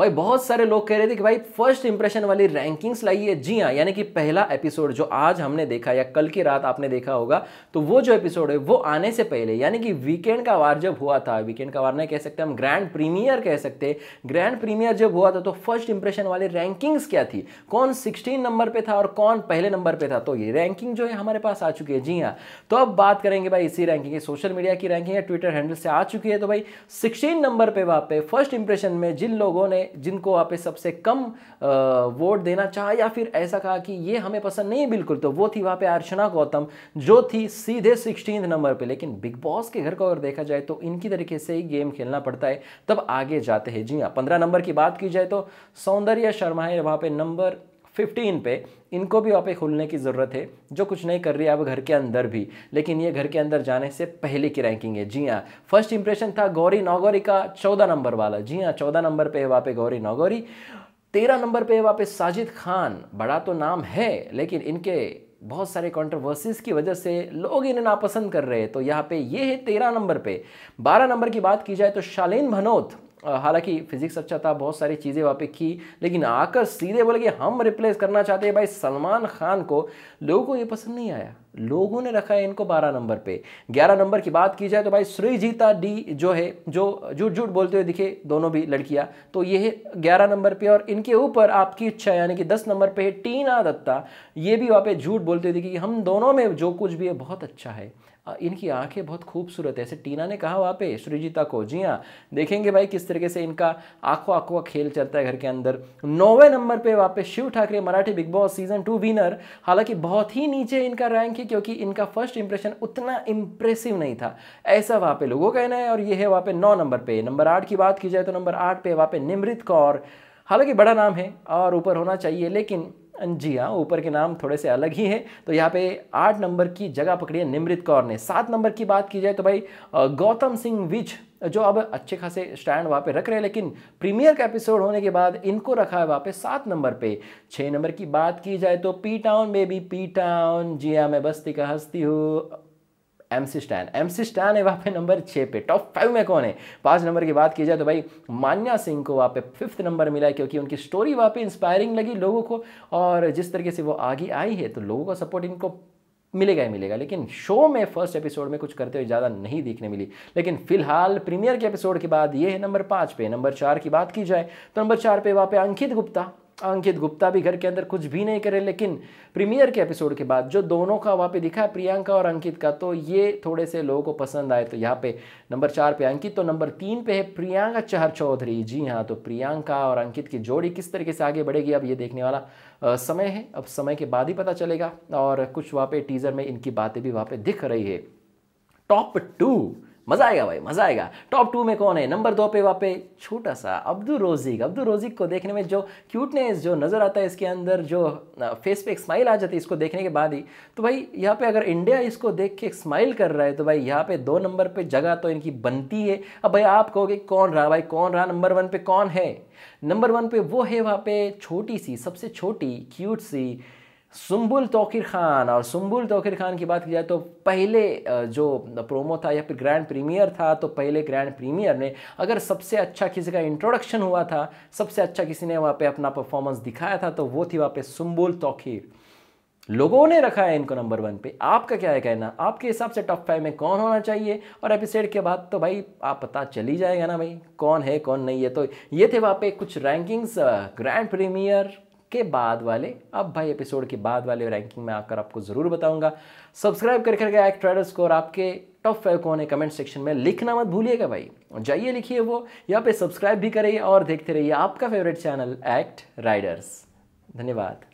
भाई बहुत सारे लोग कह रहे थे कि भाई फर्स्ट इंप्रेशन वाली रैंकिंग्स लाइए जी हाँ यानी कि पहला एपिसोड जो आज हमने देखा या कल की रात आपने देखा होगा तो वो जो एपिसोड है वो आने से पहले यानी कि वीकेंड का वार जब हुआ था वीकेंड का वार नहीं कह सकते हम ग्रैंड प्रीमियर कह सकते ग्रैंड प्रीमियर जब हुआ था तो फर्स्ट इंप्रेशन वाली रैंकिंग्स क्या थी कौन सिक्सटीन नंबर पर था और कौन पहले नंबर पर था तो ये रैंकिंग जो है हमारे पास आ चुकी है जी हाँ तो अब बात करेंगे भाई इसी रैंकिंग की सोशल मीडिया की रैंकिंग है ट्विटर हैंडल से आ चुकी है तो भाई सिक्सटीन नंबर पर वहाँ पे फर्स्ट इंप्रेशन में जिन लोगों ने जिनको आप सबसे कम वोट देना चाह या फिर ऐसा कहा कि ये हमें पसंद नहीं बिल्कुल तो वो थी वहाँ पे अर्चना गौतम जो थी सीधे सिक्सटीन नंबर पे लेकिन बिग बॉस के घर को अगर देखा जाए तो इनकी तरीके से ही गेम खेलना पड़ता है तब आगे जाते हैं जी हाँ पंद्रह नंबर की बात की जाए तो सौंदर्य शर्मा है वहाँ पर नंबर फिफ्टीन पे इनको भी वहाँ पे खुलने की ज़रूरत है जो कुछ नहीं कर रही है अब घर के अंदर भी लेकिन ये घर के अंदर जाने से पहले की रैंकिंग है जी हाँ फर्स्ट इंप्रेशन था गौरी नौगौरी का चौदह नंबर वाला जी हाँ चौदह नंबर पे है वहाँ पे गौरी नौगौरी तेरह नंबर पे पर साजिद खान बड़ा तो नाम है लेकिन इनके बहुत सारे कॉन्ट्रोवर्सीज की वजह से लोग इन्हें नापसंद कर रहे हैं तो यहाँ पे ये है तेरह नंबर पे बारह नंबर की बात की जाए तो शालीन भनोत हालांकि फिजिक्स अच्छा था बहुत सारी चीज़ें वहाँ पे की लेकिन आकर सीधे बोले कि हम रिप्लेस करना चाहते हैं भाई सलमान खान को लोगों को ये पसंद नहीं आया लोगों ने रखा है इनको बारह नंबर पे ग्यारह नंबर की बात की जाए तो भाई श्रीजीता डी जो है जो झूठ झूठ बोलते हुए दिखे दोनों भी लड़कियां तो ये है ग्यारह नंबर पे और इनके ऊपर आपकी इच्छा यानी कि दस नंबर पे है टीना दत्ता ये भी वहाँ पे झूठ बोलते हुए दिखी हम दोनों में जो कुछ भी है बहुत अच्छा है इनकी आंखें बहुत खूबसूरत है ऐसे टीना ने कहा वहाँ पे श्रीजीता को जी हाँ देखेंगे भाई किस तरीके से इनका आंखों आंखों का खेल चलता है घर के अंदर नौवे नंबर पे वहाँ पे Shiv Thakre Marathi Bigg Boss season two winner हालांकि बहुत ही नीचे इनका रैंक है की क्योंकि इनका फर्स्ट इंप्रेशन उतना इंप्रेसिव नहीं था ऐसा वहाँ पे लोगों का कहना है और ये है वहाँ पे नौ नंबर पे नंबर आठ की बात की जाए तो नंबर आठ पे वहाँ पे निमृत कौर हालांकि बड़ा नाम है और ऊपर होना चाहिए लेकिन जी हाँ ऊपर के नाम थोड़े से अलग ही हैं तो यहाँ पे आठ नंबर की जगह पकड़ी है निमृत कौर ने सात नंबर की बात की जाए तो भाई गौतम सिंह विज जो अब अच्छे खासे स्टैंड वहाँ पे रख रहे हैं लेकिन प्रीमियर का एपिसोड होने के बाद इनको रखा है वहाँ पे सात नंबर पे छः नंबर की बात की जाए तो P town baby P town G हाँ मैं बस्ती का हस्ती हूँ M C Stan M C Stan है वहाँ पे नंबर छः पे टॉप फाइव में कौन है पाँच नंबर की बात की जाए तो भाई मान्या सिंह को वहाँ पे फिफ्थ नंबर मिला है क्योंकि उनकी स्टोरी वहाँ पे इंस्पायरिंग लगी लोगों को और जिस तरीके से वो आगे आई है तो लोगों का सपोर्ट इनको मिलेगा ही मिलेगा लेकिन शो में फर्स्ट एपिसोड में कुछ करते हुए ज़्यादा नहीं देखने मिली लेकिन फिलहाल प्रीमियर के एपिसोड के बाद ये है नंबर पाँच पे नंबर चार की बात की जाए तो नंबर चार पे वहाँ पे अंकित गुप्ता अंकित गुप्ता भी घर के अंदर कुछ भी नहीं करे लेकिन प्रीमियर के एपिसोड के बाद जो दोनों का वहाँ पे दिखा है प्रियंका और अंकित का तो ये थोड़े से लोगों को पसंद आए तो यहाँ पे नंबर चार पे अंकित तो नंबर तीन पे है प्रियंका चहर चौधरी जी हाँ तो प्रियंका और अंकित की जोड़ी किस तरीके से आगे बढ़ेगी अब ये देखने वाला समय है अब समय के बाद ही पता चलेगा और कुछ वहाँ पे टीज़र में इनकी बातें भी वहाँ पे दिख रही है टॉप टू मज़ा आएगा भाई मज़ा आएगा टॉप टू में कौन है नंबर दो पे वहाँ पे छोटा सा अब्दुल रोजिक अब्दुल रोजिक को देखने में जो क्यूटनेस जो नज़र आता है इसके अंदर जो फेस पे एक स्माइल आ जाती है इसको देखने के बाद ही तो भाई यहाँ पे अगर इंडिया इसको देख के स्माइल कर रहा है तो भाई यहाँ पे दो नंबर पर जगह तो इनकी बनती है अब भाई आप कहोगे कौन रहा भाई कौन रहा नंबर वन पे कौन है नंबर वन पे वो है वहाँ पे छोटी सी सबसे छोटी क्यूट सी सुम्बुल तोकिर खान और सुम्बुल तोकिर खान की बात की जाए तो पहले जो प्रोमो था या फिर ग्रैंड प्रीमियर था तो पहले ग्रैंड प्रीमियर ने अगर सबसे अच्छा किसी का इंट्रोडक्शन हुआ था सबसे अच्छा किसी ने वहाँ पे अपना परफॉर्मेंस दिखाया था तो वो थी वहाँ पे सुम्बुल तोखिर लोगों ने रखा है इनको नंबर वन पे आपका क्या है कहना आपके हिसाब से टॉप फाइव में कौन होना चाहिए और एपिसोड के बाद तो भाई आप पता चल ही जाएगा ना भाई कौन है कौन नहीं है तो ये थे वहाँ पे कुछ रैंकिंग्स ग्रैंड प्रीमियर के बाद वाले अब भाई एपिसोड के बाद वाले रैंकिंग में आकर आपको ज़रूर बताऊंगा सब्सक्राइब करके एक्ट एक ट्रेडर्स को और आपके टॉप फाइव कौन है कमेंट सेक्शन में लिखना मत भूलिएगा भाई जाइए लिखिए वो यहाँ पे सब्सक्राइब भी करिए और देखते रहिए आपका फेवरेट चैनल एक्ट राइडर्स धन्यवाद